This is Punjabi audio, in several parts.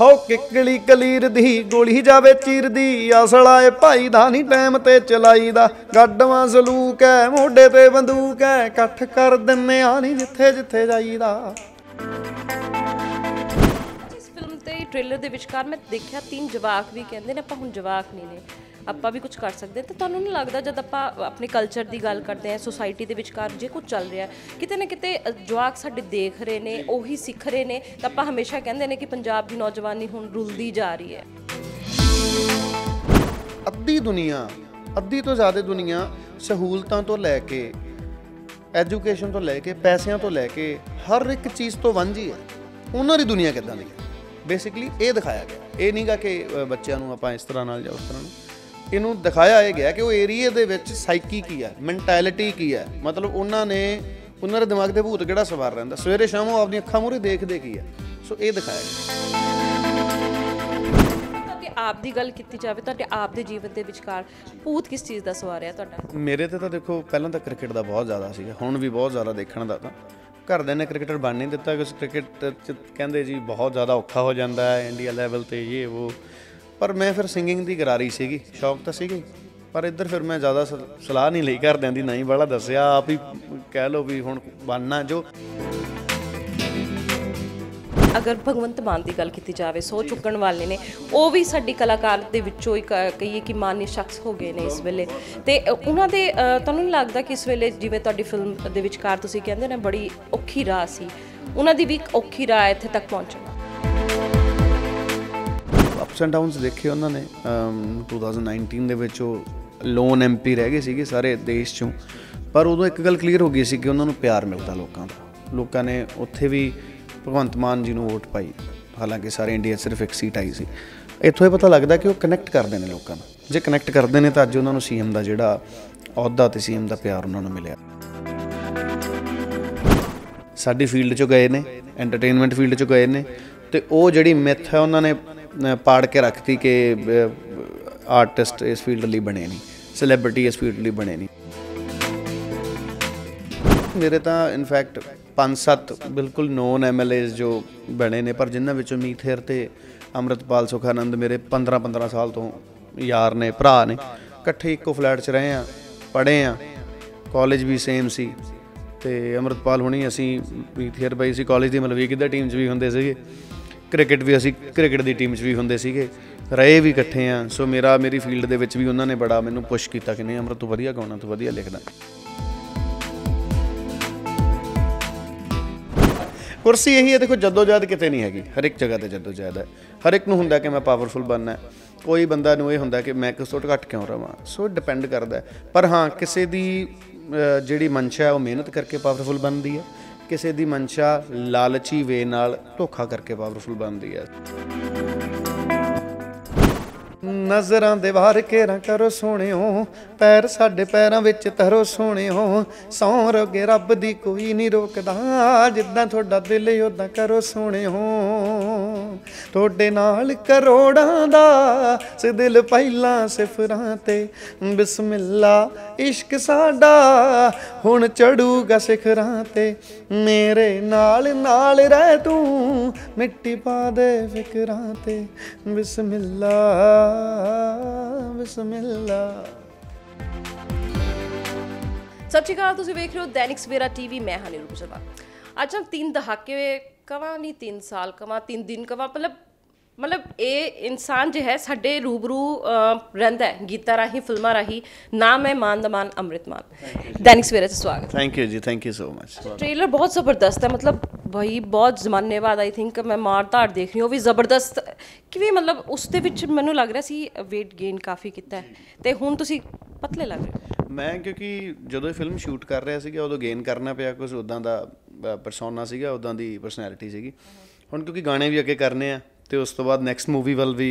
ਹਉ ਕਿਕਲੀ ਕਲੀਰ ਦੀ ਗੋਲੀ ਜਾਵੇ ਚੀਰਦੀ ਅਸਲਾ ਏ ਭਾਈ ਦਾ ਨਹੀਂ ਟਾਈਮ ਤੇ ਚਲਾਈ ਦਾ ਗੱਡਵਾ ਸਲੂਕ ਐ ਮੋਢੇ ਤੇ ਬੰਦੂਕ ਐ ਇਕੱਠ ਕਰ ਦਿੰਨੇ ਆ ਨਹੀਂ ਜਿੱਥੇ ਜਿੱਥੇ ਜਾਈਦਾ ਇਸ ਫਿਲਮ ਤੇ ਟ੍ਰੇਲਰ ਦੇ ਵਿਚਕਾਰ ਮੈਂ ਦੇਖਿਆ ਤਿੰਨ ਜਵਾਕ ਵੀ ਕਹਿੰਦੇ ਨੇ ਆਪਾਂ ਹੁਣ ਜਵਾਕ ਨਹੀਂ ਨੇ ਆਪਾਂ ਵੀ ਕੁਝ ਕਰ ਸਕਦੇ ਤੇ ਤੁਹਾਨੂੰ ਨਹੀਂ ਲੱਗਦਾ ਜਦ ਆਪਾਂ ਆਪਣੇ ਕਲਚਰ ਦੀ ਗੱਲ ਕਰਦੇ ਆ ਸੋਸਾਇਟੀ ਦੇ ਵਿਚਕਾਰ ਜੇ ਕੁਝ ਚੱਲ ਰਿਹਾ ਕਿਤੇ ਨਾ ਕਿਤੇ ਜਵਾਕ ਸਾਡੇ ਦੇਖ ਰਹੇ ਨੇ ਉਹੀ ਸਿੱਖ ਰਹੇ ਨੇ ਤਾਂ ਆਪਾਂ ਹਮੇਸ਼ਾ ਕਹਿੰਦੇ ਨੇ ਕਿ ਪੰਜਾਬ ਦੀ ਨੌਜਵਾਨੀ ਹੁਣ ਰੁਲਦੀ ਜਾ ਰਹੀ ਹੈ ਅੱਧੀ ਦੁਨੀਆ ਅੱਧੀ ਤੋਂ ਜ਼ਿਆਦਾ ਦੁਨੀਆ ਸਹੂਲਤਾਂ ਤੋਂ ਲੈ ਕੇ ਐਜੂਕੇਸ਼ਨ ਤੋਂ ਲੈ ਕੇ ਪੈਸਿਆਂ ਤੋਂ ਲੈ ਕੇ ਹਰ ਇੱਕ ਚੀਜ਼ ਤੋਂ ਵਾਂਝੀ ਹੈ ਉਹਨਾਂ ਦੀ ਦੁਨੀਆ ਕਿਦਾਂ ਦੀ ਹੈ ਬੇਸਿਕਲੀ ਇਹ ਦਿਖਾਇਆ ਗਿਆ ਇਹ ਨਹੀਂਗਾ ਕਿ ਬੱਚਿਆਂ ਨੂੰ ਆਪਾਂ ਇਸ ਤਰ੍ਹਾਂ ਨਾਲ ਜਾਂ ਉਸ ਤਰ੍ਹਾਂ ਨਾਲ ਇਹਨੂੰ ਦਿਖਾਇਆ ਇਹ ਗਿਆ ਕਿ ਉਹ ਏਰੀਏ ਦੇ ਵਿੱਚ ਸਾਈਕੀ ਕੀ ਹੈ ਮੈਂਟੈਲਿਟੀ ਕੀ ਹੈ ਮਤਲਬ ਉਹਨਾਂ ਨੇ ਉਹਨਾਂ ਦੇ ਦਿਮਾਗ ਦੇ ਭੂਤ ਕਿਹੜਾ ਸਵਾਰ ਰਹਿੰਦਾ ਸਵੇਰੇ ਸ਼ਾਮ ਉਹ ਆਪਣੀ ਅੱਖਾਂ ਮੂਰੇ ਦੇਖਦੇ ਕੀ ਹੈ ਸੋ ਇਹ ਦਿਖਾਇਆ ਗਿਆ ਤੇ ਆਪ ਦੀ ਗੱਲ ਕੀਤੀ ਜਾਵੇ ਤੁਹਾਡੇ ਆਪ ਦੇ ਜੀਵਨ ਦੇ ਵਿਚਕਾਰ ਭੂਤ ਕਿਸ ਚੀਜ਼ ਦਾ ਸਵਾਰ ਤੁਹਾਡਾ ਮੇਰੇ ਤੇ ਤਾਂ ਦੇਖੋ ਪਹਿਲਾਂ ਤਾਂ ਕ੍ਰਿਕਟ ਦਾ ਬਹੁਤ ਜ਼ਿਆਦਾ ਸੀਗਾ ਹੁਣ ਵੀ ਬਹੁਤ ਜ਼ਿਆਦਾ ਦੇਖਣ ਦਾ ਤਾਂ ਦੇ ਨੇ ਕ੍ਰਿਕਟਰ ਬਣ ਨਹੀਂ ਦਿੱਤਾ ਕਿਉਂਕਿ ਕ੍ਰਿਕਟ ਕਹਿੰਦੇ ਜੀ ਬਹੁਤ ਜ਼ਿਆਦਾ ਔਖਾ ਹੋ ਜਾਂਦਾ ਹੈ ਇੰਡੀਆ ਲੈਵਲ ਤੇ ਇਹ ਉਹ ਪਰ ਮੈਂ ਫਿਰ ਸਿੰਗਿੰਗ ਦੀ ਗਰਾਰੀ ਸੀਗੀ ਸ਼ੌਕ ਤਾਂ ਸੀਗੀ ਪਰ ਇੱਧਰ ਫਿਰ ਮੈਂ ਜ਼ਿਆਦਾ ਸਲਾਹ ਨਹੀਂ ਲਈ ਕਰਦਿਆਂ ਦੀ ਨਹੀਂ ਬੜਾ ਦੱਸਿਆ ਆਪ ਹੀ ਕਹਿ ਲੋ ਵੀ ਹੁਣ ਬਣਨਾ ਜੋ ਅਗਰ ਭਗਵੰਤ ਮਾਨ ਦੀ ਗੱਲ ਕੀਤੀ ਜਾਵੇ ਸੋ ਚੁੱਕਣ ਵਾਲੇ ਨੇ ਉਹ ਵੀ ਸਾਡੀ ਕਲਾਕਾਰ ਦੇ ਵਿੱਚੋਂ ਇੱਕ ਕਹੀਏ ਕਿ ਮਾਨੇ ਸ਼ਖਸ ਹੋ ਗਏ ਨੇ ਇਸ ਵੇਲੇ ਤੇ ਉਹਨਾਂ ਦੇ ਤੁਹਾਨੂੰ ਨਹੀਂ ਲੱਗਦਾ ਕਿ ਇਸ ਵੇਲੇ ਜਿਵੇਂ ਤੁਹਾਡੀ ਫਿਲਮ ਦੇ ਵਿਚਕਾਰ ਤੁਸੀਂ ਕਹਿੰਦੇ ਨੇ ਬੜੀ ਔਖੀ ਰਾਹ ਸੀ ਉਹਨਾਂ ਦੀ ਵੀ ਇੱਕ ਔਖੀ ਰਾਹ ਇੱਥੇ ਤੱਕ ਪਹੁੰਚਣ ਅਪਸ ਐਂਡ ਡਾਊਨਸ ਦੇਖੇ ਉਹਨਾਂ ਨੇ 2019 ਦੇ ਵਿੱਚ ਉਹ ਲੋਨ ਐਮਪੀ ਰਹਿ ਗਏ ਸੀਗੇ ਸਾਰੇ ਦੇਸ਼ ਚੋਂ ਪਰ ਉਦੋਂ ਇੱਕ ਗੱਲ ਕਲੀਅਰ ਹੋ ਗਈ ਸੀ ਕਿ ਉਹਨਾਂ ਨੂੰ ਪਿਆਰ ਮਿਲਦਾ ਲੋਕਾਂ ਦਾ ਲੋਕਾਂ ਨੇ ਉੱਥੇ ਵੀ ਭਗਵੰਤ ਮਾਨ ਜੀ ਨੂੰ ਵੋਟ ਪਾਈ ਹਾਲਾਂਕਿ ਸਾਰੇ ਇੰਡੀਆ ਸਿਰਫ ਇੱਕ ਸੀਟ ਆਈ ਸੀ ਇੱਥੋਂ ਇਹ ਪਤਾ ਲੱਗਦਾ ਕਿ ਉਹ ਕਨੈਕਟ ਕਰਦੇ ਨੇ ਲੋਕਾਂ ਨਾਲ ਜੇ ਕਨੈਕਟ ਕਰਦੇ ਨੇ ਤਾਂ ਅੱਜ ਉਹਨਾਂ ਨੂੰ ਸੀਐਮ ਦਾ ਜਿਹੜਾ ਅਹੁਦਾ ਤੇ ਸੀਐਮ ਦਾ ਪਿਆਰ ਉਹਨਾਂ ਨੂੰ ਮਿਲਿਆ ਸਾਡੀ ਫੀਲਡ 'ਚ ਗਏ ਨੇ ਐਂਟਰਟੇਨਮੈਂਟ ਫੀਲਡ 'ਚ ਗਏ ਨੇ ਤੇ ਉਹ ਜਿਹੜੀ ਮਿਥ ਹੈ ਉਹਨਾਂ ਨੇ ਪਾੜ ਕੇ ਰੱਖਤੀ ਕਿ ਆਰਟਿਸਟ ਇਸ ਫੀਲਡ ਲਈ ਬਣੇ ਨਹੀਂ ਸੈਲਿਬ੍ਰਿਟੀ ਇਸ ਫੀਲਡ ਲਈ ਬਣੇ ਨਹੀਂ ਮੇਰੇ ਤਾਂ ਇਨਫੈਕਟ 5-7 ਬਿਲਕੁਲ ਨੋਨ ਐਮਐਲਏਸ ਜੋ ਬਣੇ ਨੇ ਪਰ ਜਿਨ੍ਹਾਂ ਵਿੱਚੋਂ ਮੀਥੇਰ ਤੇ ਅਮਰਤਪਾਲ ਸੁਖਾਨੰਦ ਮੇਰੇ 15-15 ਸਾਲ ਤੋਂ ਯਾਰ ਨੇ ਭਰਾ ਨੇ ਇਕੱਠੇ ਇੱਕੋ ਫਲੈਟ 'ਚ ਰਹੇ ਆ ਪੜ੍ਹੇ ਆ ਕਾਲਜ ਵੀ ਸੇਮ ਸੀ ਤੇ ਅਮਰਤਪਾਲ ਹੁਣੀ ਅਸੀਂ ਮੀਥੇਰ ਬਾਈ ਸੀ ਕਾਲਜ ਦੀ ਮਲਵੀ ਕਿੱਦਾਂ ਟੀਮ 'ਚ ਵੀ ਹੁੰਦੇ ਸੀਗੇ ਕ੍ਰਿਕਟ ਵੀ ਅਸੀਂ ਕ੍ਰਿਕਟ ਦੀ ਟੀਮ 'ਚ ਵੀ ਹੁੰਦੇ ਸੀਗੇ ਰਹੇ ਵੀ ਇਕੱਠੇ ਆ ਸੋ ਮੇਰਾ ਮੇਰੀ ਫੀਲਡ ਦੇ ਵਿੱਚ ਵੀ ਉਹਨਾਂ ਨੇ ਬੜਾ ਮੈਨੂੰ ਪੁਸ਼ ਕੀਤਾ ਕਿ ਨਹੀਂ ਅਮਰ ਤੂੰ ਵਧੀਆ ਗਾਉਣਾ ਤੂੰ ਵਧੀਆ ਲਿਖਦਾ ਕੁਰਸੀ ਇਹੀ ਹੈ ਦੇਖੋ ਜਦੋਂ ਜਦ ਕਿਤੇ ਨਹੀਂ ਹੈਗੀ ਹਰ ਇੱਕ ਜਗ੍ਹਾ ਤੇ ਜਦੋਂ ਜਦੋਜਹਿਦ ਹੈ ਹਰ ਇੱਕ ਨੂੰ ਹੁੰਦਾ ਕਿ ਮੈਂ ਪਾਵਰਫੁਲ ਬਣਨਾ ਹੈ ਕੋਈ ਬੰਦਾ ਨੂੰ ਇਹ ਹੁੰਦਾ ਕਿ ਮੈਂ ਕਿਸ ਤੋਂ ਘੱਟ ਕਿਉਂ ਰਵਾਂ ਸੋ ਡਿਪੈਂਡ ਕਰਦਾ ਪਰ ਹਾਂ ਕਿਸੇ ਦੀ ਜਿਹੜੀ ਮਨਸ਼ਾ ਹੈ ਉਹ ਮਿਹਨਤ ਕਰਕੇ ਪਾਵਰਫੁਲ ਬਣਦੀ ਹੈ ਕਿਸੇ ਦੀ ਮਨਸ਼ਾ ਲਾਲਚੀ ਵੇ ਨਾਲ ਧੋਖਾ ਕਰਕੇ ਪਾਵਰਫੁਲ ਬਣਦੀ ਹੈ ਨਜ਼ਰਾਂ ਦੇ ਵਾਰ ਕੇਰਾ ਕਰੋ ਸੋਹਣਿਓ ਪੈਰ ਸਾਡੇ ਪੈਰਾਂ ਵਿੱਚ ਧਰੋ ਸੋਹਣਿਓ ਸੌਂ ਰੋਗੇ ਰੱਬ ਦੀ ਕੋਈ ਨਹੀਂ ਰੋਕਦਾ ਜਿੱਦਾਂ ਤੁਹਾਡਾ ਦਿਲ ਉਦਾਂ ਕਰੋ ਸੋਹਣਿਓ ਤੁਹਾਡੇ ਨਾਲ ਕਰੋੜਾਂ ਦਾ ਸੇ ਦਿਲ ਪਹਿਲਾਂ ਸਿਫਰਾਂ ਤੇ ਬਿਸਮਿਲ੍ਲਾ ਇਸ਼ਕ ਸਾਡਾ ਹੁਣ ਚੜੂਗਾ ਸਿਖਰਾਂ ਤੇ ਮੇਰੇ ਨਾਲ ਨਾਲ ਰਹਿ ਤੂੰ ਮਿੱਟੀ ਪਾ ਦੇ ਫਿਕਰਾਂ ਤੇ ਬਿਸਮਿਲ੍ਲਾ ਬਿਸਮਿਲ੍ਲਾ ਸਤਿ ਸ਼੍ਰੀ ਅਕਾਲ ਤੁਸੀਂ ਵੇਖ ਰਹੇ ਹੋ ਦੈਨਿਕ ਸਵੇਰਾ ਟੀਵੀ ਮੈਂ ਹਾਂ ਨਿਰੂਪ ਸ਼ਰਮਾ ਅੱਜ ਹਮ ਤਿੰਨ ਦਹਾਕੇ ਕਵਾ ਨਹੀਂ 3 ਸਾਲ ਕਵਾ 3 ਦਿਨ ਕਵਾ ਮਤਲਬ ਮਤਲਬ ਇਹ ਇਨਸਾਨ ਜੋ ਹੈ ਸਾਡੇ ਰੂਬਰੂ ਰਹਿੰਦਾ ਹੈ ਗੀਤਾ ਰਾਹੀਂ ਫਿਲਮਾਂ ਰਾਹੀਂ ਨਾਮ ਹੈ ਮਾਨ ਅੰਮ੍ਰਿਤਮਾਨ ਅਮ੍ਰਿਤਮਾਨ ਦੈਨਿਕ ਸਵੇਰੇ ਦਾ ਸਵਾਗਤ ਥੈਂਕ ਯੂ ਜੀ thank you so much trailer ਬਹੁਤ ਜ਼ਬਰਦਸਤ ਹੈ ਮਤਲਬ ਭਾਈ ਬਹੁਤ ਜ਼ਮਾਨੇ ਬਾਅਦ ਆਈ ਥਿੰਕ ਮੈਂ ਮਾਰ ਦੇਖ ਰਹੀ ਹਾਂ ਉਹ ਵੀ ਜ਼ਬਰਦਸਤ ਕਿਵੇਂ ਮਤਲਬ ਉਸ ਦੇ ਵਿੱਚ ਮੈਨੂੰ ਲੱਗ ਰਿਹਾ ਸੀ weight gain ਕਾਫੀ ਕੀਤਾ ਹੈ ਤੇ ਹੁਣ ਤੁਸੀਂ ਪਤਲੇ ਲੱਗ ਰਹੇ ਮੈਂ ਕਿਉਂਕਿ ਜਦੋਂ ਇਹ ਫਿਲਮ ਸ਼ੂਟ ਕਰ ਰਿਹਾ ਸੀਗਾ ਉਦੋਂ ਗੇਨ ਕਰਨਾ ਪਿਆ ਕੁਝ ਉਦਾਂ ਦਾ ਪਰਸੋਨਾ ਸੀਗਾ ਉਦਾਂ ਦੀ ਪਰਸਨੈਲਿਟੀ ਸੀਗੀ ਹੁਣ ਕਿਉਂਕਿ ਗਾਣੇ ਵੀ ਅੱਗੇ ਕਰਨੇ ਆ ਤੇ ਉਸ ਤੋਂ ਬਾਅਦ ਨੈਕਸਟ ਮੂਵੀ ਵੱਲ ਵੀ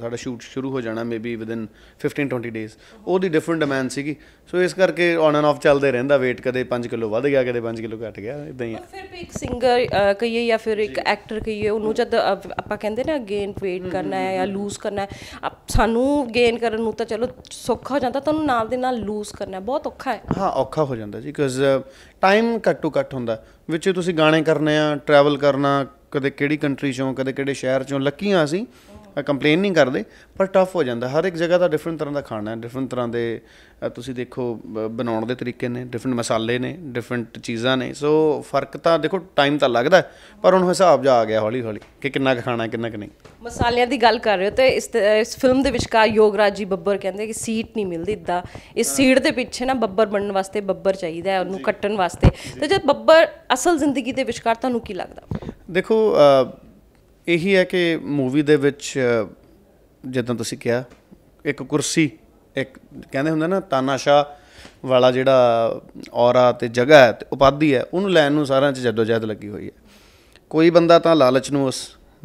ਸਾਡਾ ਸ਼ੂਟ ਸ਼ੁਰੂ ਹੋ ਜਾਣਾ ਮੇਬੀ ਵਿਦਨ 15 20 ਡੇਜ਼ ਉਹਦੀ ਡਿਫਰੈਂਟ ਡਿਮਾਂਡ ਸੀਗੀ ਸੋ ਇਸ ਕਰਕੇ ਔਨ ਐਂਡ ਆਫ ਚੱਲਦੇ ਰਹਿੰਦਾ weight ਕਦੇ 5 ਕਿਲੋ ਵੱਧ ਗਿਆ ਕਦੇ 5 ਕਿਲੋ ਘਟ ਗਿਆ ਇਦਾਂ ਹੀ ਆ ਫਿਰ ਇੱਕ ਸਿੰਗਰ ਕਹੀਏ ਜਾਂ ਫਿਰ ਇੱਕ ਐਕਟਰ ਕਹੀਏ ਉਹਨੂੰ ਜਦ ਆਪਾਂ ਕਹਿੰਦੇ ਨਾ ਗੇਨ weight ਕਰਨਾ ਹੈ ਜਾਂ ਲੂਜ਼ ਕਰਨਾ ਹੈ ਸਾਨੂੰ ਗੇਨ ਕਰਨ ਨੂੰ ਤਾਂ ਚਲੋ ਸੌਖਾ ਹੋ ਜਾਂਦਾ ਤੁਹਾਨੂੰ ਨਾਲ ਦੇ ਨਾਲ ਲੂਜ਼ ਕਰਨਾ ਬਹੁਤ ਔਖਾ ਹੈ ਹਾਂ ਔਖਾ ਹੋ ਜਾਂਦਾ ਜੀ ਬਿਕਾਜ਼ ਟਾਈਮ ਕੱਟੂ ਕੱਟ ਹੁੰਦਾ ਵਿੱਚ ਤੁਸੀਂ ਗਾਣੇ ਕਰਨੇ ਆ ਟਰੈਵਲ ਕਰਨਾ ਕਦੇ ਕਿਹੜੀ ਕੰਟਰੀ ਚੋਂ ਕਦੇ ਕਿਹੜੇ ਸ਼ਹਿਰ ਚੋਂ ਲੱਕੀਆਂ ਅਸੀਂ ਕੰਪਲੇਨ ਨਹੀਂ ਕਰਦੇ ਪਰ ਟਫ ਹੋ ਜਾਂਦਾ ਹਰ ਇੱਕ ਜਗ੍ਹਾ ਦਾ ਡਿਫਰੈਂਟ ਤਰ੍ਹਾਂ ਦਾ ਖਾਣਾ ਹੈ ਡਿਫਰੈਂਟ ਤਰ੍ਹਾਂ ਦੇ ਤੁਸੀਂ ਦੇਖੋ ਬਣਾਉਣ ਦੇ ਤਰੀਕੇ ਨੇ ਡਿਫਰੈਂਟ ਮਸਾਲੇ ਨੇ ਡਿਫਰੈਂਟ ਚੀਜ਼ਾਂ ਨੇ ਸੋ ਫਰਕ ਤਾਂ ਦੇਖੋ ਟਾਈਮ ਤਾਂ ਲੱਗਦਾ ਪਰ ਹੁਣ ਹਿਸਾਬ ਜਾ ਆ ਗਿਆ ਹੌਲੀ ਹੌਲੀ ਕਿ ਕਿੰਨਾ ਖਾਣਾ ਕਿੰਨਾ ਕਿ ਨਹੀਂ ਮਸਾਲਿਆਂ ਦੀ ਗੱਲ ਕਰ ਰਹੇ ਹੋ ਤੇ ਇਸ ਇਸ ਫਿਲਮ ਦੇ ਵਿਚਕਾਰ ਯੋਗਰਾਜ ਜੀ ਬੱਬਰ ਕਹਿੰਦੇ ਕਿ ਸੀਟ ਨਹੀਂ ਮਿਲਦੀ ਇਦਾਂ ਇਸ ਸੀਟ ਦੇ ਪਿੱਛੇ ਨਾ ਬੱਬਰ ਬਣਨ ਵਾਸਤੇ ਬੱਬਰ ਚਾਹੀਦਾ ਹੈ ਉਹਨੂੰ ਕੱਟਣ ਵਾਸਤੇ ਤੇ ਜਦ ਬੱਬਰ ਅਸਲ ਜ਼ਿੰਦਗੀ ਦੇ ਵਿਚਕਾਰ ਤੁਹਾਨੂੰ ਕੀ ਲੱਗਦਾ ਦੇਖੋ ਇਹੀ ਹੈ ਕਿ ਮੂਵੀ ਦੇ ਵਿੱਚ ਜਦੋਂ ਤੁਸੀਂ ਕਿਹਾ ਇੱਕ ਕੁਰਸੀ ਇੱਕ ਕਹਿੰਦੇ ਹੁੰਦੇ ਨਾ ਤਾਨਾਸ਼ਾ ਵਾਲਾ ਜਿਹੜਾ ਔਰਾ ਤੇ ਜਗ੍ਹਾ ਹੈ ਤੇ ਉਪਾਧੀ ਹੈ ਉਹਨੂੰ ਲੈਣ ਨੂੰ ਸਾਰਿਆਂ 'ਚ ਜਦੋਜਹਿਦ ਲੱਗੀ ਹੋਈ ਹੈ ਕੋਈ ਬੰਦਾ ਤਾਂ ਲਾਲਚ ਨੂੰ ਉਸ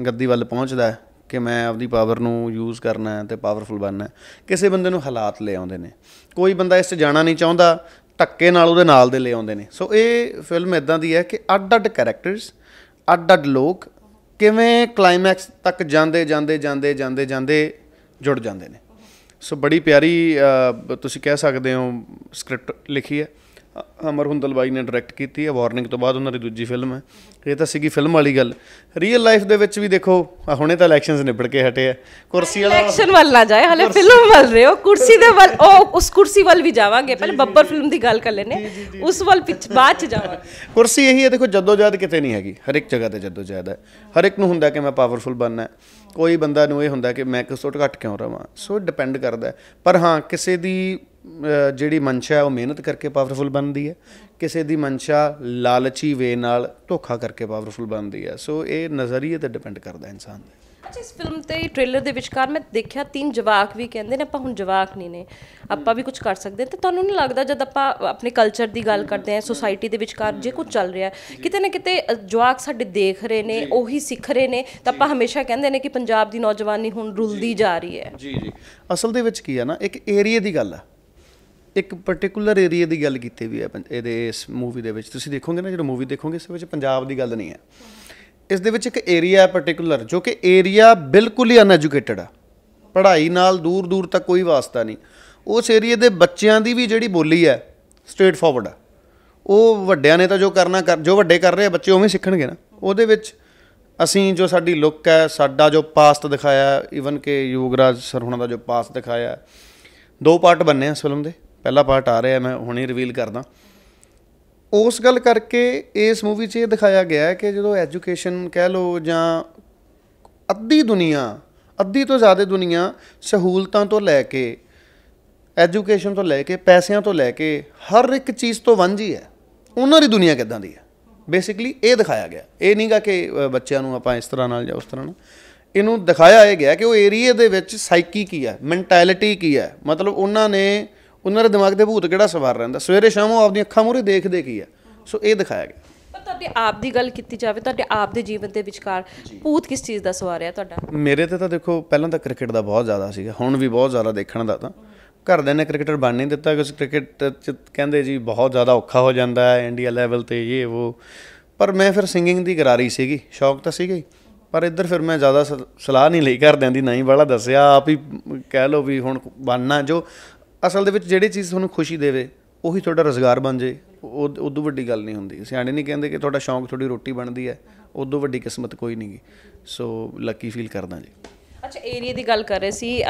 ਗੱਦੀ ਵੱਲ ਪਹੁੰਚਦਾ ਹੈ ਕਿ ਮੈਂ ਆਪਦੀ ਪਾਵਰ ਨੂੰ ਯੂਜ਼ ਕਰਨਾ ਹੈ ਤੇ ਪਾਵਰਫੁਲ ਬਣਨਾ ਹੈ ਕਿਸੇ ਬੰਦੇ ਨੂੰ ਹਾਲਾਤ ਲੈ ਆਉਂਦੇ ਨੇ ਕੋਈ ਬੰਦਾ ਇਸ 'ਚ ਜਾਣਾ ਨਹੀਂ ਚਾਹੁੰਦਾ ਟੱਕੇ ਨਾਲ ਉਹਦੇ ਨਾਲ ਦੇ ਲੈ ਆਉਂਦੇ ਨੇ ਸੋ ਇਹ ਫਿਲਮ ਇਦਾਂ ਦੀ ਹੈ ਕਿ ਅੱਡ-ਅੱਡ ਕੈਰੈਕਟਰਸ ਅੱਡ ਅੱਡ ਲੋਕ ਕਿਵੇਂ ਕਲਾਈਮੈਕਸ ਤੱਕ ਜਾਂਦੇ ਜਾਂਦੇ ਜਾਂਦੇ ਜਾਂਦੇ ਜਾਂਦੇ ਜੁੜ ਜਾਂਦੇ ਨੇ ਸੋ ਬੜੀ ਪਿਆਰੀ ਤੁਸੀਂ ਕਹਿ ਸਕਦੇ ਹੋ ਸਕ੍ਰਿਪਟ ਲਿਖੀ ਹੈ ਅਮਰ ਹੁੰਦਲ ਬਾਈ ਨੇ ਡਾਇਰੈਕਟ ਕੀਤੀ ਹੈ ਵਾਰਨਿੰਗ ਤੋਂ ਬਾਅਦ ਉਹਨਾਂ ਦੀ ਦੂਜੀ ਫਿਲਮ ਹੈ ਇਹ ਤਾਂ ਸੀਗੀ ਫਿਲਮ ਵਾਲੀ ਗੱਲ ਰੀਅਲ ਲਾਈਫ ਦੇ ਵਿੱਚ ਵੀ ਦੇਖੋ ਹੁਣੇ ਤਾਂ ਇਲੈਕਸ਼ਨਸ ਨਿਬੜ ਕੇ ਹਟੇ ਆ ਕੁਰਸੀ ਵਾਲਾ ਇਲੈਕਸ਼ਨ ਵੱਲ ਨਾ ਜਾਏ ਹਲੇ ਫਿਲਮ ਵੱਲ ਰਹੇ ਹੋ ਕੁਰਸੀ ਦੇ ਵੱਲ ਉਹ ਉਸ ਕੁਰਸੀ ਵੱਲ ਵੀ ਜਾਵਾਂਗੇ ਪਹਿਲੇ ਬੱਬਰ ਫਿਲਮ ਦੀ ਗੱਲ ਕਰ ਲੈਨੇ ਉਸ ਵੱਲ ਪਿੱਛ ਬਾਅਦ ਚ ਜਾਵਾਂਗੇ ਕੁਰਸੀ ਇਹੀ ਹੈ ਦੇਖੋ ਜਦੋਜਾਦ ਕਿਤੇ ਨਹੀਂ ਹੈਗੀ ਹਰ ਇੱਕ ਜਗ੍ਹਾ ਤੇ ਜਦੋਜਾਦ ਹੈ ਹਰ ਇੱਕ ਨੂੰ ਹੁੰਦਾ ਕਿ ਮੈਂ ਪਾਵਰਫੁਲ ਬਣਨਾ ਹੈ ਕੋਈ ਬੰਦਾ ਨੂੰ ਇਹ ਹੁੰਦਾ ਕਿ ਮੈਂ ਕਿਸੋਟ ਤੋਂ ਘੱਟ ਕਿਉਂ ਰਵਾਂ ਸੋ ਡਿਪੈਂਡ ਕਰਦਾ ਪਰ ਹਾਂ ਕਿਸੇ ਦੀ ਜਿਹੜੀ ਮਨਸ਼ਾ ਉਹ ਮਿਹਨਤ ਕਰਕੇ ਪਾਵਰਫੁਲ ਬਣਦੀ ਹੈ ਕਿਸੇ ਦੀ ਮਨਸ਼ਾ ਲਾਲਚੀ ਵੇ ਨਾਲ ਧੋਖਾ ਕਰਕੇ ਪਾਵਰਫੁਲ ਬਣਦੀ ਹੈ ਸੋ ਇਹ ਨਜ਼ਰੀਏ ਤੇ ਡਿਪੈਂਡ ਕਰਦਾ ਇਨਸਾਨ ਦਾ ਇਸ ਫਿਲਮ ਤੇ ਟ੍ਰੇਲਰ ਦੇ ਵਿਚਕਾਰ ਮੈਂ ਦੇਖਿਆ ਤਿੰਨ ਜਵਾਕ ਵੀ ਕਹਿੰਦੇ ਨੇ ਆਪਾਂ ਹੁਣ ਜਵਾਕ ਨਹੀਂ ਨੇ ਆਪਾਂ ਵੀ ਕੁਝ ਕਰ ਸਕਦੇ ਤੇ ਤੁਹਾਨੂੰ ਨਹੀਂ ਲੱਗਦਾ ਜਦ ਆਪਾਂ ਆਪਣੇ ਕਲਚਰ ਦੀ ਗੱਲ ਕਰਦੇ ਆਂ ਸੋਸਾਇਟੀ ਦੇ ਵਿਚਕਾਰ ਜੇ ਕੁਝ ਚੱਲ ਰਿਹਾ ਕਿਤੇ ਨਾ ਕਿਤੇ ਜਵਾਕ ਸਾਡੇ ਦੇਖ ਰਹੇ ਨੇ ਉਹੀ ਸਿੱਖ ਰਹੇ ਨੇ ਤਾਂ ਆਪਾਂ ਹਮੇਸ਼ਾ ਕਹਿੰਦੇ ਨੇ ਕਿ ਪੰਜਾਬ ਦੀ ਨੌਜਵਾਨੀ ਹੁਣ ਰੁਲਦੀ ਜਾ ਰਹੀ ਹੈ ਜੀ ਜੀ ਅਸਲ ਦੇ ਵਿੱਚ ਕੀ ਹੈ ਨਾ ਇੱਕ ਏਰੀਆ ਦੀ ਗੱਲ ਆ ਇੱਕ ਪਾਰਟਿਕੂਲਰ ਏਰੀਆ ਦੀ ਗੱਲ ਕੀਤੀ ਵੀ ਹੈ ਇਹਦੇ ਇਸ ਮੂਵੀ ਦੇ ਵਿੱਚ ਤੁਸੀਂ ਦੇਖੋਗੇ ਨਾ ਜਦੋਂ ਮੂਵੀ ਦੇਖੋਗੇ ਇਸ ਵਿੱਚ ਪੰਜਾਬ ਦੀ ਗੱਲ ਨਹੀਂ ਹੈ ਇਸ ਦੇ ਵਿੱਚ ਇੱਕ ਏਰੀਆ ਹੈ ਪਾਰਟਿਕੂਲਰ ਜੋ ਕਿ ਏਰੀਆ ਬਿਲਕੁਲ ਹੀ ਅਨਐਜੂਕੇਟਡ ਆ ਪੜ੍ਹਾਈ ਨਾਲ ਦੂਰ ਦੂਰ ਤੱਕ ਕੋਈ ਵਾਸਤਾ ਨਹੀਂ ਉਸ ਏਰੀਆ ਦੇ ਬੱਚਿਆਂ ਦੀ ਵੀ ਜਿਹੜੀ ਬੋਲੀ ਹੈ ਸਟ੍ਰੇਟ ਫਾਰਵਰਡ ਆ ਉਹ ਵੱਡਿਆਂ ਨੇ ਤਾਂ ਜੋ ਕਰਨਾ ਕਰ ਜੋ ਵੱਡੇ ਕਰ ਰਹੇ ਆ ਬੱਚੇ ਉਵੇਂ ਸਿੱਖਣਗੇ ਨਾ ਉਹਦੇ ਵਿੱਚ ਅਸੀਂ ਜੋ ਸਾਡੀ ਲੁੱਕ ਹੈ ਸਾਡਾ ਜੋ ਪਾਸਟ ਦਿਖਾਇਆ ਇਵਨ ਕਿ ਯੋਗਰਾਜ ਸਰ ਹੁਣਾਂ ਦਾ ਜੋ ਪਾਸਟ ਦਿਖਾਇਆ ਦੋ ਪਾਰਟ ਬੰਨੇ ਆ ਫਿਲਮ ਦੇ ਪਹਿਲਾ ਪਾਰਟ ਆ ਰਿਹਾ ਮੈਂ ਹੁਣੇ ਰਿਵੀਲ ਕਰਦਾ ਉਸ ਗੱਲ ਕਰਕੇ ਇਸ ਮੂਵੀ 'ਚ ਇਹ ਦਿਖਾਇਆ ਗਿਆ ਹੈ ਕਿ ਜਦੋਂ ਐਜੂਕੇਸ਼ਨ ਕਹਿ ਲੋ ਜਾਂ ਅੱਧੀ ਦੁਨੀਆ ਅੱਧੀ ਤੋਂ ਜ਼ਿਆਦਾ ਦੁਨੀਆ ਸਹੂਲਤਾਂ ਤੋਂ ਲੈ ਕੇ ਐਜੂਕੇਸ਼ਨ ਤੋਂ ਲੈ ਕੇ ਪੈਸਿਆਂ ਤੋਂ ਲੈ ਕੇ ਹਰ ਇੱਕ ਚੀਜ਼ ਤੋਂ ਵਾਂਝੀ ਹੈ ਉਹਨਾਂ ਦੀ ਦੁਨੀਆ ਕਿਦਾਂ ਦੀ ਹੈ ਬੇਸਿਕਲੀ ਇਹ ਦਿਖਾਇਆ ਗਿਆ ਇਹ ਨਹੀਂਗਾ ਕਿ ਬੱਚਿਆਂ ਨੂੰ ਆਪਾਂ ਇਸ ਤਰ੍ਹਾਂ ਨਾਲ ਜਾਂ ਉਸ ਤਰ੍ਹਾਂ ਨਾਲ ਇਹਨੂੰ ਦਿਖਾਇਆ ਇਹ ਗਿਆ ਕਿ ਉਹ ਏਰੀਆ ਦੇ ਵਿੱਚ ਸਾਈਕੀ ਕੀ ਹੈ ਮੈਂਟੈਲਿਟੀ ਕੀ ਹੈ ਮਤਲਬ ਉਹਨਾਂ ਨੇ ਉਹਨਾਂ ਦੇ ਦਿਮਾਗ ਦੇ ਭੂਤ ਕਿਹੜਾ ਸਵਾਰ ਰਹਿੰਦਾ ਸਵੇਰੇ ਸ਼ਾਮ ਉਹ ਆਪਦੀਆਂ ਅੱਖਾਂ ਮੂਰੇ ਦੇਖਦੇ ਕੀ ਆ ਸੋ ਇਹ ਦਿਖਾਇਆ ਗਿਆ ਪਰ ਤੁਹਾਡੇ ਆਪ ਦੀ ਗੱਲ ਕੀਤੀ ਜਾਵੇ ਤੁਹਾਡੇ ਆਪ ਦੇ ਜੀਵਨ ਦੇ ਵਿਚਕਾਰ ਭੂਤ ਕਿਸ ਚੀਜ਼ ਦਾ ਸਵਾਰ ਹੈ ਤੁਹਾਡਾ ਮੇਰੇ ਤੇ ਤਾਂ ਦੇਖੋ ਪਹਿਲਾਂ ਤਾਂ ਕ੍ਰਿਕਟ ਦਾ ਬਹੁਤ ਜ਼ਿਆਦਾ ਸੀਗਾ ਹੁਣ ਵੀ ਬਹੁਤ ਜ਼ਿਆਦਾ ਦੇਖਣ ਦਾ ਤਾਂ ਘਰਦਿਆਂ ਨੇ ਕ੍ਰਿਕਟਰ ਬਣ ਨਹੀਂ ਦਿੱਤਾ ਕਿਉਂਕਿ ਕ੍ਰਿਕਟ ਚ ਕਹਿੰਦੇ ਜੀ ਬਹੁਤ ਜ਼ਿਆਦਾ ਔਖਾ ਹੋ ਜਾਂਦਾ ਹੈ ਇੰਡੀਆ ਲੈਵਲ ਤੇ ਇਹ ਉਹ ਪਰ ਮੈਂ ਫਿਰ ਸਿੰਗਿੰਗ ਦੀ ਗਰਾਰੀ ਸੀਗੀ ਸ਼ੌਕ ਤਾਂ ਸੀਗਾ ਹੀ ਪਰ ਇੱਧਰ ਫਿਰ ਮੈਂ ਜ਼ਿਆਦਾ ਸਲਾਹ ਨਹੀਂ ਲਈ ਘਰਦਿਆਂ ਦੀ ਨਹੀਂ ਬੜਾ ਦੱਸਿਆ ਆਪ ਹੀ ਕਹਿ ਲਓ ਵੀ ਹੁਣ ਬਣਨਾ ਜੋ ਅਸਲ ਦੇ ਵਿੱਚ ਜਿਹੜੀ ਚੀਜ਼ ਤੁਹਾਨੂੰ ਖੁਸ਼ੀ ਦੇਵੇ ਉਹੀ ਤੁਹਾਡਾ ਰੋਜ਼ਗਾਰ ਬਣ ਜੇ ਉਦੋਂ ਵੱਡੀ ਗੱਲ ਨਹੀਂ ਹੁੰਦੀ ਸਿਆਣੇ ਨਹੀਂ ਕਹਿੰਦੇ ਕਿ ਤੁਹਾਡਾ ਸ਼ੌਂਕ ਤੁਹਾਡੀ ਰੋਟੀ ਬਣਦੀ ਹੈ ਉਦੋਂ ਵੱਡੀ ਕਿਸਮਤ ਕੋਈ ਨਹੀਂਗੀ ਸੋ ਲੱਕੀ ਫੀਲ ਕਰਦਾ ਜੀ ਅੱਛਾ ਏਰੀਆ ਦੀ ਗੱਲ ਕਰ ਰਹੇ ਸੀ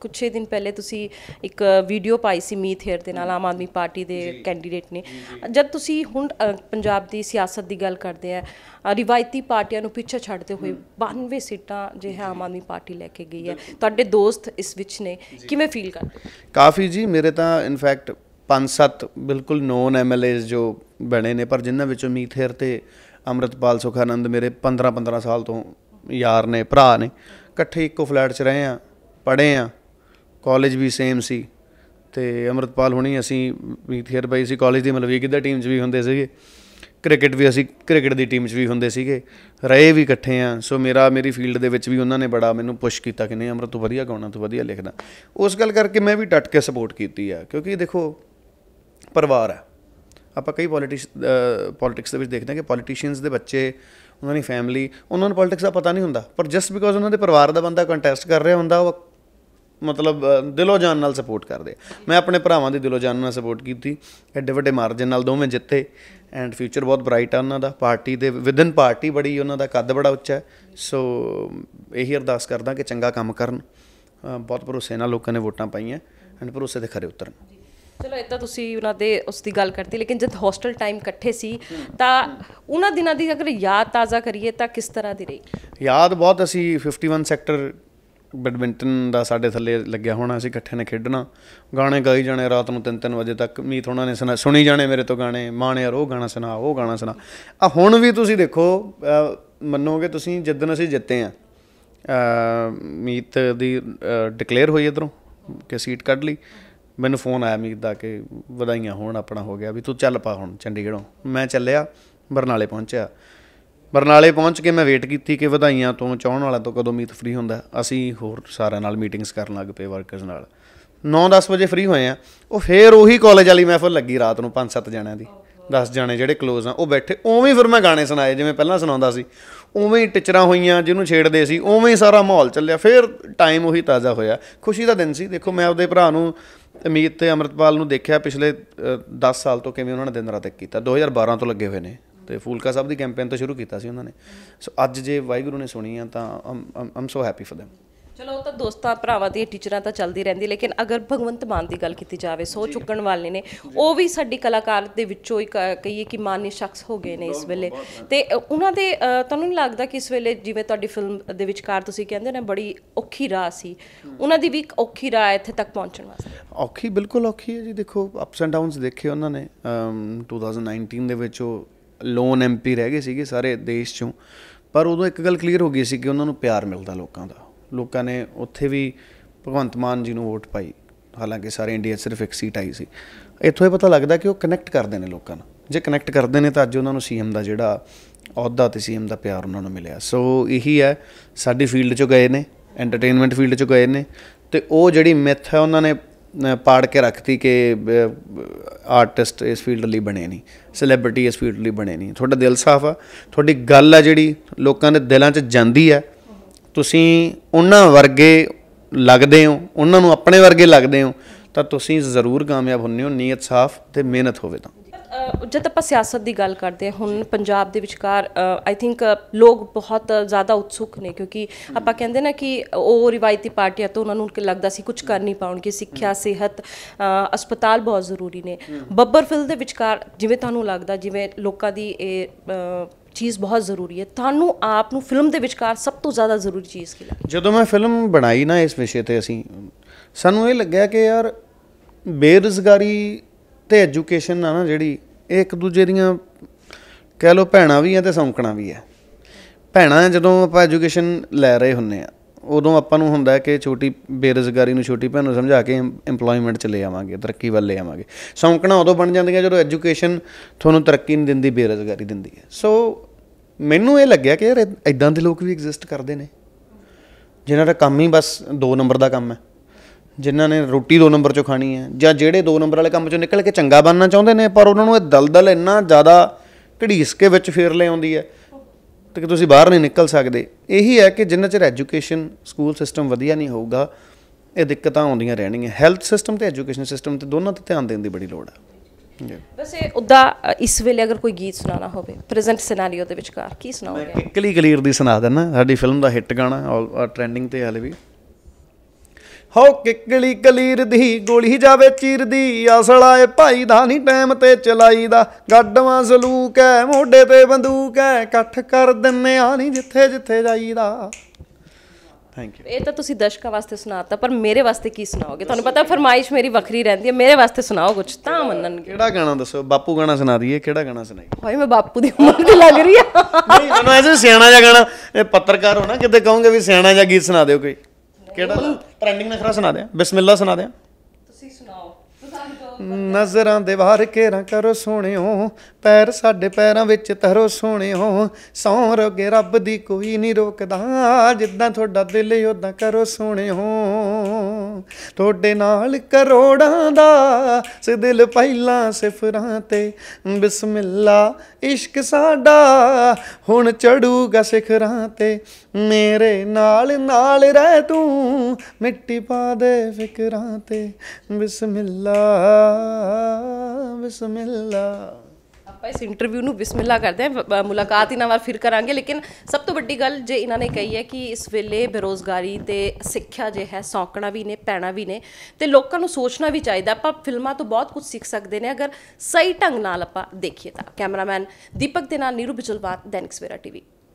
ਕੁਝ ਹੀ ਦਿਨ ਪਹਿਲੇ ਤੁਸੀਂ ਇੱਕ ਵੀਡੀਓ ਪਾਈ ਸੀ ਮੀਤ ਹੇਅਰ ਦੇ ਨਾਲ ਆਮ ਆਦਮੀ ਪਾਰਟੀ ਦੇ ਕੈਂਡੀਡੇਟ ਨੇ ਜਦ ਤੁਸੀਂ ਹੁਣ ਪੰਜਾਬ ਦੀ ਸਿਆਸਤ ਦੀ ਗੱਲ ਕਰਦੇ ਆ ਰਿਵਾਇਤੀ ਪਾਰਟੀਆਂ ਨੂੰ ਪਿੱਛੇ ਛੱਡਦੇ ਹੋਏ 92 ਸੀਟਾਂ ਜੇ ਹੈ ਆਮ ਆਦਮੀ ਪਾਰਟੀ ਲੈ ਕੇ ਗਈ ਹੈ ਤੁਹਾਡੇ ਦੋਸਤ ਇਸ ਵਿੱਚ ਨੇ ਕਿਵੇਂ ਫੀਲ ਕਰਦੇ ਕਾਫੀ ਜੀ ਮੇਰੇ ਤਾਂ ਇਨਫੈਕਟ 5-7 ਬਿਲਕੁਲ ਨੋਨ ਐਮਐਲਏਸ ਜੋ ਬਣੇ ਨੇ ਪਰ ਜਿਨ੍ਹਾਂ ਵਿੱਚੋਂ ਮੀਤ ਹੇਅਰ ਤੇ ਅਮਰਤਪਾਲ ਸੁਖਾਨੰਦ ਮੇਰੇ 15-15 ਸਾਲ ਤੋਂ ਯਾਰ ਨੇ ਭਰਾ ਨੇ ਇਕੱਠੇ ਇੱਕੋ ਫਲੈਟ 'ਚ ਰਹੇ ਆ ਪੜ੍ਹੇ ਆ ਕਾਲਜ ਵੀ ਸੇਮ ਸੀ ਤੇ ਅਮਰਤਪਾਲ ਹੁਣੀ ਅਸੀਂ ਵੀ ਥੇਰ ਬਾਈ ਸੀ ਕਾਲਜ ਦੀ ਮਲਵੀ ਕਿੱਦਾਂ ਟੀਮ 'ਚ ਵੀ ਹੁੰਦੇ ਸੀਗੇ ਕ੍ਰਿਕਟ ਵੀ ਅਸੀਂ ਕ੍ਰਿਕਟ ਦੀ ਟੀਮ 'ਚ ਵੀ ਹੁੰਦੇ ਸੀਗੇ ਰਹੇ ਵੀ ਇਕੱਠੇ ਆ ਸੋ ਮੇਰਾ ਮੇਰੀ ਫੀਲਡ ਦੇ ਵਿੱਚ ਵੀ ਉਹਨਾਂ ਨੇ ਬੜਾ ਮੈਨੂੰ ਪੁਸ਼ ਕੀਤਾ ਕਿ ਨਹੀਂ ਅਮਰਤ ਤੂੰ ਵਧੀਆ ਗਾਉਣਾ ਤੂੰ ਵਧੀਆ ਲਿਖਦਾ ਉਸ ਗੱਲ ਕਰਕੇ ਮੈਂ ਵੀ ਡਟ ਕੇ ਸਪੋਰਟ ਕੀਤੀ ਆ ਕਿਉਂਕਿ ਦੇਖੋ ਪਰਿਵਾਰ ਆ ਆਪਾਂ ਕਈ ਪੋਲਿਟਿਕਸ ਪੋਲਿਟਿਕਸ ਦੇ ਵਿੱਚ ਦੇਖਦੇ ਆ ਕਿ ਪੋਲਿਟਿਸ਼ੀਅਨਸ ਦੇ ਬੱਚੇ ਉਹਨਾਂ ਦੀ ਫੈਮਿਲੀ ਉਹਨਾਂ ਨੂੰ ਪੋਲਿਟਿਕਸ ਦਾ ਪਤਾ ਨਹੀਂ ਹੁੰਦਾ ਪਰ ਜਸਟ ਬਿਕੋਜ਼ ਉਹਨਾਂ ਦੇ ਪਰਿਵਾਰ ਦਾ ਬੰਦਾ ਕੰਟੈਸਟ ਕਰ ਰਿਹਾ ਹੁੰਦਾ ਉਹ ਮਤਲਬ ਦਿਲੋਂ ਜਾਨ ਨਾਲ ਸਪੋਰਟ ਕਰਦੇ ਮੈਂ ਆਪਣੇ ਭਰਾਵਾਂ ਦੀ ਦਿਲੋਂ ਜਾਨ ਨਾਲ ਸਪੋਰਟ ਕੀਤੀ ਐਡੇ ਵੱਡੇ ਮਾਰਜਨ ਨਾਲ ਦੋਵੇਂ ਜਿੱਤੇ ਐਂਡ ਫਿਊਚਰ ਬਹੁਤ ਬ੍ਰਾਈਟ ਆ ਉਹਨਾਂ ਦਾ ਪਾਰਟੀ ਦੇ ਵਿਦਨ ਪਾਰਟੀ ਬੜੀ ਉਹਨਾਂ ਦਾ ਕੱਦ ਬੜਾ ਉੱਚਾ ਹੈ ਸੋ ਇਹੀ ਅਰਦਾਸ ਕਰਦਾ ਕਿ ਚੰਗਾ ਕੰਮ ਕਰਨ ਬਹੁਤ ਭਰੋਸੇ ਨਾਲ ਲੋਕਾਂ ਨੇ ਵੋਟਾਂ ਪਾਈਆਂ ਐਂਡ ਭਰੋਸੇ ਦੇ ਖਰੇ ਉਤਰਨ ਚਲੋ ਇਦਾਂ ਤੁਸੀਂ ਉਹਨਾਂ ਦੇ ਉਸ ਦੀ ਗੱਲ ਕਰਤੀ ਲੇਕਿਨ ਜਦ ਹੋਸਟਲ ਟਾਈਮ ਇਕੱਠੇ ਸੀ ਤਾਂ ਉਹਨਾਂ ਦਿਨਾਂ ਦੀ ਅਗਰ ਯਾਦ ਤਾਜ਼ਾ ਕਰੀਏ ਤਾਂ ਕਿਸ ਤਰ੍ਹਾਂ ਦੀ ਰਹੀ ਯਾਦ ਬਹੁਤ ਅਸੀਂ 51 ਸੈਕਟਰ ਬੈਡਮਿੰਟਨ ਦਾ ਸਾਡੇ ਥੱਲੇ ਲੱਗਿਆ ਹੋਣਾ ਅਸੀਂ ਇਕੱਠੇ ਨੇ ਖੇਡਣਾ ਗਾਣੇ ਗਾਈ ਜਾਣੇ ਰਾਤ ਨੂੰ 3-3 ਵਜੇ ਤੱਕ ਮੀਤ ਉਹਨਾਂ ਨੇ ਸੁਣਾ ਸੁਣੀ ਜਾਣੇ ਮੇਰੇ ਤੋਂ ਗਾਣੇ ਮਾਣ ਯਾਰ ਉਹ ਗਾਣਾ ਸੁਣਾ ਉਹ ਗਾਣਾ ਸੁਣਾ ਆ ਹੁਣ ਵੀ ਤੁਸੀਂ ਦੇਖੋ ਮੰਨੋਗੇ ਤੁਸੀਂ ਜਿੱਦਨ ਅਸੀਂ ਜਿੱਤੇ ਆ ਮੀਤ ਦੀ ਡਿਕਲੇਅਰ ਹੋਈ ਇਧਰੋਂ ਕਿ ਸੀਟ ਕੱਢ ਲਈ ਮੈਨੂੰ ਫੋਨ ਆਇਆ ਮੀਤ ਦਾ ਕਿ ਵਧਾਈਆਂ ਹੋਣ ਆਪਣਾ ਹੋ ਗਿਆ ਵੀ ਤੂੰ ਚੱਲ ਪਾ ਹੁਣ ਚੰਡੀਗੜ੍ਹੋਂ ਮੈਂ ਚੱਲਿਆ ਬਰਨਾਲੇ ਪਹੁੰਚਿਆ ਬਰਨਾਲੇ ਪਹੁੰਚ ਕੇ ਮੈਂ ਵੇਟ ਕੀਤੀ ਕਿ ਵਧਾਈਆਂ ਤੋਂ ਚਾਹਣ ਵਾਲਾ ਤੋਂ ਕਦੋਂ ਮੀਤ ਫ੍ਰੀ ਹੁੰਦਾ ਅਸੀਂ ਹੋਰ ਸਾਰਿਆਂ ਨਾਲ ਮੀਟਿੰਗਸ ਕਰਨ ਲੱਗ ਪਏ ਵਰਕਰਸ ਨਾਲ 9-10 ਵਜੇ ਫ੍ਰੀ ਹੋਏ ਆ ਉਹ ਫੇਰ ਉਹੀ ਕਾਲਜ ਵਾਲੀ ਮਹਿਫਲ ਲੱਗੀ ਰਾਤ ਨੂੰ 5-7 ਜਣਿਆਂ ਦੀ 10 ਜਾਣੇ ਜਿਹੜੇ ਕਲੋਜ਼ ਆ ਉਹ ਬੈਠੇ ਉਵੇਂ ਫਿਰ ਮੈਂ ਗਾਣੇ ਸੁਣਾਏ ਜਿਵੇਂ ਪਹਿਲਾਂ ਸੁਣਾਉਂਦਾ ਸੀ ਉਵੇਂ ਹੀ ਟਿਚਰਾਂ ਹੋਈਆਂ ਜਿਹਨੂੰ ਛੇੜਦੇ ਸੀ ਉਵੇਂ ਹੀ ਸਾਰਾ ਮਾਹੌਲ ਚੱਲਿਆ ਫੇਰ ਟਾਈਮ ਉਹੀ ਤਾਜ਼ਾ ਹੋਇਆ ਖੁਸ਼ੀ ਦਾ ਦਿਨ ਸੀ ਦੇਖੋ ਮੈਂ ਆਪਦੇ ਭਰਾ ਨੂੰ ਅਮੀਤ ਤੇ ਅਮਰਤਪਾਲ ਨੂੰ ਦੇਖਿਆ ਪਿਛਲੇ 10 ਸਾਲ ਤੋਂ ਕਿਵੇਂ ਉਹਨਾਂ ਨੇ ਦਿਨ ਰਾਤ ਇੱਕ ਕੀਤਾ 2012 ਤੋਂ ਲੱਗੇ ਹੋਏ ਨੇ ਤੇ ਫੂਲਕਾ ਸਾਹਿਬ ਦੀ ਕੈਂਪੇਨ ਤੋਂ ਸ਼ੁਰੂ ਕੀਤਾ ਸੀ ਉਹਨਾਂ ਨੇ ਸੋ ਅੱਜ ਜੇ ਵਾਹਿਗੁਰੂ ਨੇ ਸੁਣੀ ਆ ਤਾਂ I'm so happy for them ਚਲੋ ਤਾਂ ਦੋਸਤਾਂ ਭਰਾਵਾਂ ਦੀ ਟੀਚਰਾਂ ਤਾਂ ਚੱਲਦੀ ਰਹਿੰਦੀ ਲੇਕਿਨ ਅਗਰ ਭਗਵੰਤ ਮਾਨ ਦੀ ਗੱਲ ਕੀਤੀ ਜਾਵੇ ਸੋ ਚੁੱਕਣ ਵਾਲੇ ਨੇ ਉਹ ਵੀ ਸਾਡੀ ਕਲਾਕਾਰ ਦੇ ਵਿੱਚੋਂ ਇੱਕ ਕਹੀਏ ਕਿ ਮਾਨੀ ਸ਼ਖਸ ਹੋ ਗਏ ਨੇ ਇਸ ਵੇਲੇ ਤੇ ਉਹਨਾਂ ਦੇ ਤੁਹਾਨੂੰ ਨਹੀਂ ਲੱਗਦਾ ਕਿ ਇਸ ਵੇਲੇ ਜਿਵੇਂ ਤੁਹਾਡੀ ਫਿਲਮ ਦੇ ਵਿਚਕਾਰ ਤੁਸੀਂ ਕਹਿੰਦੇ ਨੇ ਬੜੀ ਔਖੀ ਰਾਹ ਸੀ ਉਹਨਾਂ ਦੀ ਵੀ ਔਖੀ ਰਾਹ ਇੱਥੇ ਤੱਕ ਪਹੁੰਚਣ ਵਾਸਤੇ ਔਖੀ ਬਿਲਕੁਲ ਔਖੀ ਹੈ ਜੀ ਦੇਖੋ ਅਪਸ ਐਂਡ ਡਾਊਨਸ ਦੇਖੇ ਉਹਨਾਂ ਨੇ 2019 ਦੇ ਵਿੱਚ ਉਹ ਲੋਨ ਐਮਪੀ ਰਹਿ ਗਏ ਸੀਗੇ ਸਾਰੇ ਦੇਸ਼ ਚੋਂ ਪਰ ਉਦੋਂ ਇੱਕ ਗੱਲ ਕਲੀਅਰ ਹੋ ਗਈ ਸੀ ਕਿ ਉਹਨਾਂ ਨੂੰ ਪਿਆਰ ਮਿਲਦਾ ਲੋਕਾਂ ਦਾ ਲੋਕਾਂ ਨੇ ਉੱਥੇ ਵੀ ਭਗਵੰਤ ਮਾਨ ਜੀ ਨੂੰ ਵੋਟ ਪਾਈ ਹਾਲਾਂਕਿ ਸਾਰੇ ਇੰਡੀਆ ਸਿਰਫ ਇੱਕ ਸੀਟ ਆਈ ਸੀ ਇੱਥੋਂ ਇਹ ਪਤਾ ਲੱਗਦਾ ਕਿ ਉਹ ਕਨੈਕਟ ਕਰਦੇ ਨੇ ਲੋਕਾਂ ਨਾਲ ਜੇ ਕਨੈਕਟ ਕਰਦੇ ਨੇ ਤਾਂ ਅੱਜ ਉਹਨਾਂ ਨੂੰ ਸੀਐਮ ਦਾ ਜਿਹੜਾ ਅਹੁਦਾ ਤੇ ਸੀਐਮ ਦਾ ਪਿਆਰ ਉਹਨਾਂ ਨੂੰ ਮਿਲਿਆ ਸੋ ਇਹੀ ਹੈ ਸਾਡੀ ਫੀਲਡ 'ਚੋਂ ਗਏ ਨੇ ਐਂਟਰਟੇਨਮੈਂਟ ਫੀਲਡ 'ਚੋਂ ਗਏ ਨੇ ਤੇ ਉਹ ਜਿਹੜੀ ਮਿਥ ਹੈ ਉਹਨਾਂ ਨੇ ਪਾੜ ਕੇ ਰੱਖਤੀ ਕਿ ਆਰਟਿਸਟ ਇਸ ਫੀਲਡ ਲਈ ਬਣੇ ਨਹੀਂ ਸੈਲਿਬ੍ਰਿਟੀ ਇਸ ਫੀਲਡ ਲਈ ਬਣੇ ਨਹੀਂ ਤੁਹਾਡਾ ਦਿਲ ਸਾਫ ਆ ਤੁਹਾਡੀ ਗੱਲ ਆ ਜਿਹੜੀ ਲੋਕਾਂ ਦੇ ਦਿਲਾਂ 'ਚ ਜਾਂਦੀ ਆ ਤੁਸੀਂ ਉਹਨਾਂ ਵਰਗੇ ਲੱਗਦੇ ਹੋ ਉਹਨਾਂ ਨੂੰ ਆਪਣੇ ਵਰਗੇ ਲੱਗਦੇ ਹੋ ਤਾਂ ਤੁਸੀਂ ਜ਼ਰੂਰ ਕਾਮਯਾਬ ਹੁੰਨੇ ਹੋ ਨੀਅਤ ਸਾਫ਼ ਤੇ ਮਿਹਨਤ ਹੋਵੇ ਤਾਂ ਜਦ ਆਪਾਂ ਸਿਆਸਤ ਦੀ ਗੱਲ ਕਰਦੇ ਹਾਂ ਹੁਣ ਪੰਜਾਬ ਦੇ ਵਿਚਕਾਰ ਆਈ ਥਿੰਕ ਲੋਕ ਬਹੁਤ ਜ਼ਿਆਦਾ ਉਤਸੁਕ ਨੇ ਕਿਉਂਕਿ ਆਪਾਂ ਕਹਿੰਦੇ ਨਾ ਕਿ ਉਹ ਰਿਵਾਇਤੀ ਪਾਰਟੀਆਂ ਤੋਂ ਉਹਨਾਂ ਨੂੰ ਲੱਗਦਾ ਸੀ ਕੁਝ ਕਰ ਨਹੀਂ ਪਾਉਣਗੇ ਸਿੱਖਿਆ ਸਿਹਤ ਹਸਪਤਾਲ ਬਹੁਤ ਜ਼ਰੂਰੀ ਨੇ ਬੱਬਰਫਿਲ ਦੇ ਵਿਚਕਾਰ ਜਿਵੇਂ ਤੁਹਾਨੂੰ ਲੱਗਦਾ ਜਿਵੇਂ ਲੋਕਾਂ ਦੀ ਇਹ ਚੀਜ਼ ਬਹੁਤ ਜ਼ਰੂਰੀ ਹੈ ਤੁਹਾਨੂੰ ਆਪ ਨੂੰ ਫਿਲਮ ਦੇ ਵਿਚਕਾਰ ਸਭ ਤੋਂ ਜ਼ਿਆਦਾ ਜ਼ਰੂਰੀ ਚੀਜ਼ ਕੀ ਲੱਗਦੀ ਜਦੋਂ ਮੈਂ ਫਿਲਮ ਬਣਾਈ ਨਾ ਇਸ ਵਿਸ਼ੇ ਤੇ ਅਸੀਂ ਸਾਨੂੰ ਇਹ ਲੱਗਿਆ ਕਿ ਯਾਰ ਬੇਰੁਜ਼ਗਾਰੀ ਤੇ ਐਜੂਕੇਸ਼ਨ ਆ ਨਾ ਜਿਹੜੀ ਇਹ ਇੱਕ ਦੂਜੇ ਦੀਆਂ ਕਹਿ ਲੋ ਭੈਣਾ ਵੀ ਆ ਤੇ ਸੌਂਕਣਾ ਵੀ ਆ ਭੈਣਾ ਜਦੋਂ ਆਪਾਂ ਐਜੂਕੇਸ਼ਨ ਲੈ ਰਹੇ ਹੁੰਨੇ ਆ ਉਦੋਂ ਆਪਾਂ ਨੂੰ ਹੁੰਦਾ ਕਿ ਛੋਟੀ ਬੇਰੋਜ਼ਗਾਰੀ ਨੂੰ ਛੋਟੀ ਭੈਣ ਨੂੰ ਸਮਝਾ ਕੇ ਏਮਪਲੋਇਮੈਂਟ ਚ ਲੈ ਆਵਾਂਗੇ ਤਰੱਕੀ ਵੱਲ ਲੈ ਆਵਾਂਗੇ ਸੌਂਕਣਾ ਉਦੋਂ ਬਣ ਜਾਂਦੀਆਂ ਜਦੋਂ ਐਜੂਕੇਸ਼ਨ ਤੁਹਾਨੂੰ ਤਰੱਕੀ ਨਹੀਂ ਦਿੰਦੀ ਬੇਰੋਜ਼ਗਾਰੀ ਦਿੰਦੀ ਹੈ ਸੋ ਮੈਨੂੰ ਇਹ ਲੱਗਿਆ ਕਿ ਯਾਰ ਇਦਾਂ ਦੇ ਲੋਕ ਵੀ ਐਗਜ਼ਿਸਟ ਕਰਦੇ ਨੇ ਜਿਨ੍ਹਾਂ ਦਾ ਕੰਮ ਹੀ ਬਸ 2 ਨੰਬਰ ਦਾ ਕੰਮ ਹੈ ਜਿਨ੍ਹਾਂ ਨੇ ਰੋਟੀ 2 ਨੰਬਰ ਚੋਂ ਖਾਣੀ ਹੈ ਜਾਂ ਜਿਹੜੇ 2 ਨੰਬਰ ਵਾਲੇ ਕੰਮ ਚੋਂ ਨਿਕਲ ਕੇ ਚੰਗਾ ਬਣਨਾ ਚਾਹੁੰਦੇ ਨੇ ਪਰ ਉਹਨਾਂ ਨੂੰ ਇਹ ਦਲਦਲ ਇੰਨਾ ਜ਼ਿਆਦਾ ਢੜੀਸ ਕੇ ਵਿੱਚ ਫੇਰ ਲੈ ਆਉਂਦੀ ਹੈ ਤੇ ਤੁਸੀਂ ਬਾਹਰ ਨਹੀਂ ਨਿਕਲ ਸਕਦੇ ਇਹੀ ਹੈ ਕਿ ਜਿੰਨਾ ਚਿਰ ਐਜੂਕੇਸ਼ਨ ਸਕੂਲ ਸਿਸਟਮ ਵਧੀਆ ਨਹੀਂ ਹੋਊਗਾ ਇਹ ਦਿੱਕਤਾਂ ਆਉਂਦੀਆਂ ਰਹਿਣਗੀਆਂ ਹੈਲਥ ਸਿਸਟਮ ਤੇ ਐਜੂਕੇਸ਼ਨ ਸਿਸਟਮ ਤੇ ਦੋਨਾਂ ਤੇ ਧਿਆਨ ਦੇਣ ਦੀ ਬੜੀ ਲੋੜ ਹੈ ਜੀ ਵੈਸੇ ਉਦਾਂ ਇਸ ਵੇਲੇ ਅਗਰ ਕੋਈ ਗੀਤ ਸੁਣਾਣਾ ਹੋਵੇ ਪ੍ਰੈਜ਼ੈਂਟ ਸਿਨੈਰੀਓ ਦੇ ਵਿਚਕਾਰ ਕੀ ਸੁਣਾਉਂਗੇ ਮੈਂ ਕਿੱਕਲੀ ਕਲੀਰ ਦੀ ਸੁਣਾ ਦਿੰਨਾ ਸਾਡੀ ਫਿਲਮ ਦਾ ਹਿੱਟ ਗਾਣਾ ਆ ਟ੍ਰੈਂਡਿੰਗ ਤੇ ਹਲੇ ਵੀ ਹੋ ਕਿੱਕਲੀ ਕਲੀਰ ਦੀ ਗੋਲੀ ਜਾਵੇ ਚੀਰ ਦੀ ਅਸਲਾ ਏ ਭਾਈ ਦਾ ਨਹੀਂ ਟਾਈਮ ਤੇ ਚਲਾਈ ਦਾ ਗੱਡਵਾ ਸਲੂਕ ਐ ਮੋਢੇ ਤੇ ਬੰਦੂਕ ਐ ਇਕੱਠ ਕਰ ਦਿੰਨੇ ਆ ਨਹੀਂ ਜਿੱਥੇ ਜਿੱਥੇ ਜਾਈਦਾ ਥੈਂਕ ਯੂ ਇਹ ਤਾਂ ਤੁਸੀਂ ਦਸ਼ਕਾ ਵਾਸਤੇ ਸੁਣਾਤਾ ਪਰ ਮੇਰੇ ਵਾਸਤੇ ਕੀ ਸੁਣਾਓਗੇ ਤੁਹਾਨੂੰ ਪਤਾ ਫਰਮਾਇਸ਼ ਮੇਰੀ ਵੱਖਰੀ ਰਹਿੰਦੀ ਹੈ ਮੇਰੇ ਵਾਸਤੇ ਸੁਣਾਓ ਕੁਝ ਤਾਂ ਮੰਨਣਗੇ ਕਿਹੜਾ ਗਾਣਾ ਦੱਸੋ ਬਾਪੂ ਗਾਣਾ ਸੁਣਾ ਦਈਏ ਕਿਹੜਾ ਗਾਣਾ ਸੁਣਾਈ ਭਾਈ ਮੈਂ ਬਾਪੂ ਦੀ ਉਮਰ ਦੀ ਲੱਗ ਰਹੀ ਆ ਨਹੀਂ ਮੈਨੂੰ ਐਸੇ ਸਿਆਣਾ ਜਿਹਾ ਗਾਣਾ ਇਹ ਪੱਤਰਕਾਰ ਹੋ ਨਾ ਕਿਤੇ ਕਹੋਗੇ ਵੀ ਸਿਆਣਾ ਜਿਹਾ ਗੀਤ ਸੁਣਾ ਦਿਓ ਕੋਈ ਕਿਹੜਾ ਟ੍ਰੈਂਡਿੰਗ ਨਖਰਾ ਸੁਣਾ ਦਿਆਂ ਬਿਸਮਿਲ੍ਲਾ ਸੁਣਾ ਦਿਆਂ ਤੁਸੀਂ ਸੁਣਾਓ ਨਜ਼ਰਾਂ ਦੇ ਵਾਰ ਕੇਰਾ ਕਰੋ ਸੋਹਣਿਓ ਪੈਰ ਸਾਡੇ ਪੈਰਾਂ ਵਿੱਚ ਤਰੋ ਸੋਹਣਿਓ ਸੌਂ ਰੋਗੇ ਰੱਬ ਦੀ ਕੋਈ ਨਹੀਂ ਰੋਕਦਾ ਜਿੱਦਾਂ ਤੁਹਾਡਾ ਦਿਲ ਓਦਾਂ ਕਰੋ ਸੋਹਣਿਓ ਤੁਹਾਡੇ ਨਾਲ ਕਰੋੜਾਂ ਦਾ ਸੇ ਦਿਲ ਪਹਿਲਾਂ ਸਿਫਰਾਂ ਤੇ ਬਿਸਮਿਲ੍ਲਾ ਇਸ਼ਕ ਸਾਡਾ ਹੁਣ ਚੜੂਗਾ ਸਿਖਰਾਂ ਤੇ ਮੇਰੇ ਨਾਲ ਨਾਲ ਰਹਿ ਤੂੰ ਮਿੱਟੀ ਪਾ ਦੇ ਫਿਕਰਾਂ ਤੇ ਬਿਸਮਿਲਲਾ ਬਿਸਮਿਲਲਾ ਆਪਾਂ ਇਸ ਇੰਟਰਵਿਊ ਨੂੰ ਬਿਸਮਿਲਲਾ ਕਰਦੇ ਹਾਂ ਮੁਲਾਕਾਤ ਇਹਨਾਂ ਵਾਰ ਫਿਰ ਕਰਾਂਗੇ ਲੇਕਿਨ ਸਭ ਤੋਂ ਵੱਡੀ ਗੱਲ ਜੇ ਇਹਨਾਂ ਨੇ ਕਹੀ ਹੈ ਕਿ ਇਸ ਵੇਲੇ ਬੇਰੋਜ਼ਗਾਰੀ ਤੇ ਸਿੱਖਿਆ ਜੇ ਹੈ ਸੌਂਕਣਾ ਵੀ ਨੇ ਪੈਣਾ ਵੀ ਨੇ ਤੇ ਲੋਕਾਂ ਨੂੰ ਸੋਚਣਾ ਵੀ ਚਾਹੀਦਾ ਆਪਾਂ ਫਿਲਮਾਂ ਤੋਂ ਬਹੁਤ ਕੁਝ ਸਿੱਖ ਸਕਦੇ ਨੇ ਅਗਰ ਸਹੀ ਢੰਗ ਨਾਲ ਆਪਾਂ ਦੇਖੀਏ ਤਾਂ ਕੈਮਰਾਮੈਨ ਦੀਪਕ ਦੇ ਨਾਲ ਨੀਰੂ ਬਿਜਲਵਾਨ ਦੈਨਿਕ ਸਵੇਰਾ ਟੀਵੀ